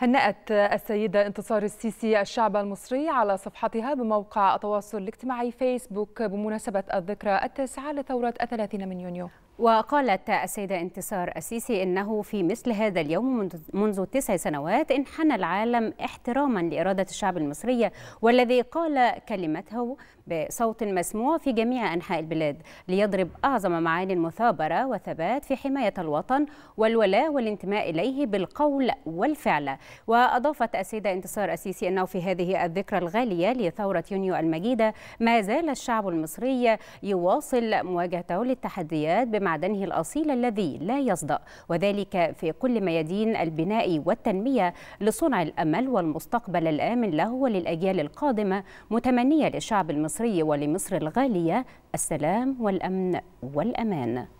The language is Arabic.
هنأت السيدة انتصار السيسي الشعب المصري على صفحتها بموقع التواصل الاجتماعي فيسبوك بمناسبة الذكرى التاسعة لثورة الثلاثين من يونيو وقالت السيدة انتصار السيسي إنه في مثل هذا اليوم منذ تسع سنوات انحنى العالم احتراما لإرادة الشعب المصري والذي قال كلمته بصوت مسموع في جميع أنحاء البلاد ليضرب أعظم معاني المثابرة والثبات في حماية الوطن والولاء والانتماء إليه بالقول والفعل وأضافت السيدة انتصار السيسي أنه في هذه الذكرى الغالية لثورة يونيو المجيدة ما زال الشعب المصري يواصل مواجهته للتحديات بمع معدنه الأصيل الذي لا يصدأ وذلك في كل ميادين البناء والتنمية لصنع الأمل والمستقبل الآمن له وللأجيال القادمة متمنية للشعب المصري ولمصر الغالية السلام والأمن والأمان